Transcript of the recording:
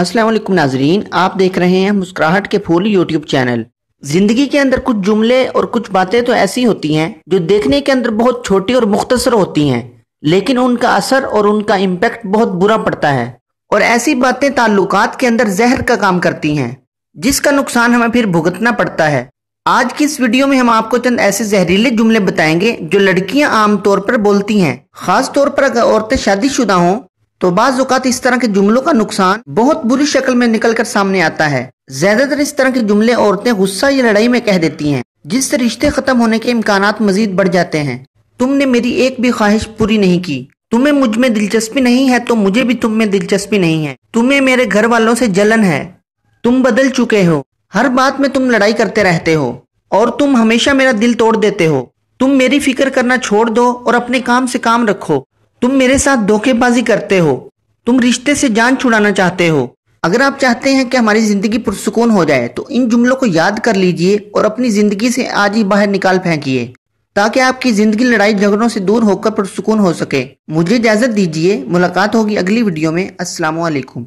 असलम नाजरीन आप देख रहे हैं मुस्कुराहट के फूल यूट्यूब चैनल जिंदगी के अंदर कुछ जुमले और कुछ बातें तो ऐसी होती हैं जो देखने के अंदर बहुत छोटी और मुख्तसर होती हैं लेकिन उनका असर और उनका इम्पेक्ट बहुत बुरा पड़ता है और ऐसी बातें ताल्लुकात के अंदर जहर का काम करती हैं जिसका नुकसान हमें फिर भुगतना पड़ता है आज की इस वीडियो में हम आपको चंद ऐसे जहरीले जुमले बताएंगे जो लड़कियां आमतौर पर बोलती हैं खास तौर पर अगर औरतें शादीशुदा हों तो अवत इस तरह के जुमलों का नुकसान बहुत बुरी शक्ल में निकल कर सामने आता है ज्यादातर इस तरह के जुमले औरतें गुस्सा या लड़ाई में कह देती हैं जिससे रिश्ते खत्म होने के इम्कान मजीद बढ़ जाते हैं तुमने मेरी एक भी ख्वाहिश पूरी नहीं की तुम्हें मुझ में दिलचस्पी नहीं है तो मुझे भी तुम में दिलचस्पी नहीं है तुम्हें मेरे घर वालों से जलन है तुम बदल चुके हो हर बात में तुम लड़ाई करते रहते हो और तुम हमेशा मेरा दिल तोड़ देते हो तुम मेरी फिक्र करना छोड़ दो और अपने काम से काम रखो तुम मेरे साथ धोखेबाजी करते हो तुम रिश्ते से जान छुड़ाना चाहते हो अगर आप चाहते हैं कि हमारी जिंदगी पुरसकून हो जाए तो इन जुमलों को याद कर लीजिए और अपनी जिंदगी से आज ही बाहर निकाल फेंकिए ताकि आपकी जिंदगी लड़ाई झगड़ों से दूर होकर पुरसकून हो सके मुझे इजाजत दीजिए मुलाकात होगी अगली वीडियो में असलाकुम